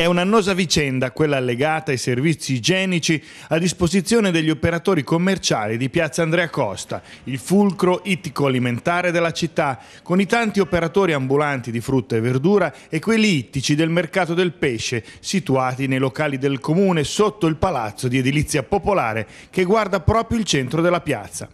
È un'annosa vicenda quella legata ai servizi igienici a disposizione degli operatori commerciali di Piazza Andrea Costa, il fulcro ittico-alimentare della città, con i tanti operatori ambulanti di frutta e verdura e quelli ittici del mercato del pesce, situati nei locali del comune sotto il palazzo di edilizia popolare che guarda proprio il centro della piazza.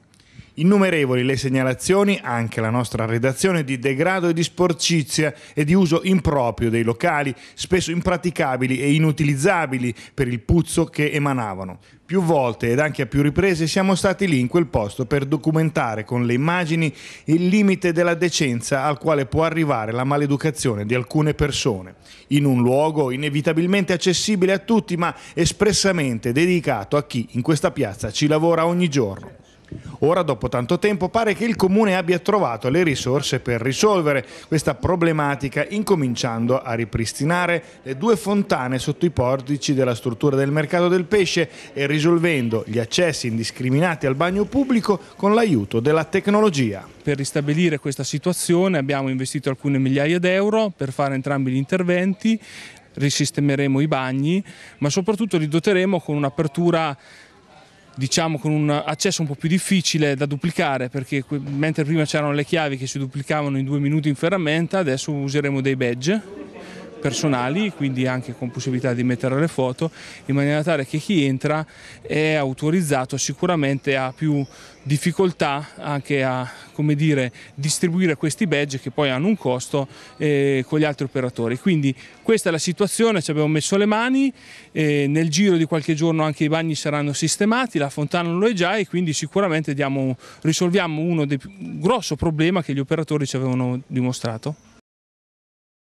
Innumerevoli le segnalazioni, anche la nostra redazione, di degrado e di sporcizia e di uso improprio dei locali, spesso impraticabili e inutilizzabili per il puzzo che emanavano. Più volte ed anche a più riprese siamo stati lì in quel posto per documentare con le immagini il limite della decenza al quale può arrivare la maleducazione di alcune persone. In un luogo inevitabilmente accessibile a tutti ma espressamente dedicato a chi in questa piazza ci lavora ogni giorno. Ora, dopo tanto tempo, pare che il Comune abbia trovato le risorse per risolvere questa problematica, incominciando a ripristinare le due fontane sotto i portici della struttura del mercato del pesce e risolvendo gli accessi indiscriminati al bagno pubblico con l'aiuto della tecnologia. Per ristabilire questa situazione abbiamo investito alcune migliaia d'euro per fare entrambi gli interventi, risistemeremo i bagni, ma soprattutto li doteremo con un'apertura diciamo con un accesso un po' più difficile da duplicare perché mentre prima c'erano le chiavi che si duplicavano in due minuti in ferramenta adesso useremo dei badge personali, quindi anche con possibilità di mettere le foto, in maniera tale che chi entra è autorizzato sicuramente ha più difficoltà anche a dire, distribuire questi badge che poi hanno un costo eh, con gli altri operatori. Quindi questa è la situazione, ci abbiamo messo le mani, eh, nel giro di qualche giorno anche i bagni saranno sistemati, la fontana lo è già e quindi sicuramente diamo, risolviamo uno dei più grosso problema che gli operatori ci avevano dimostrato.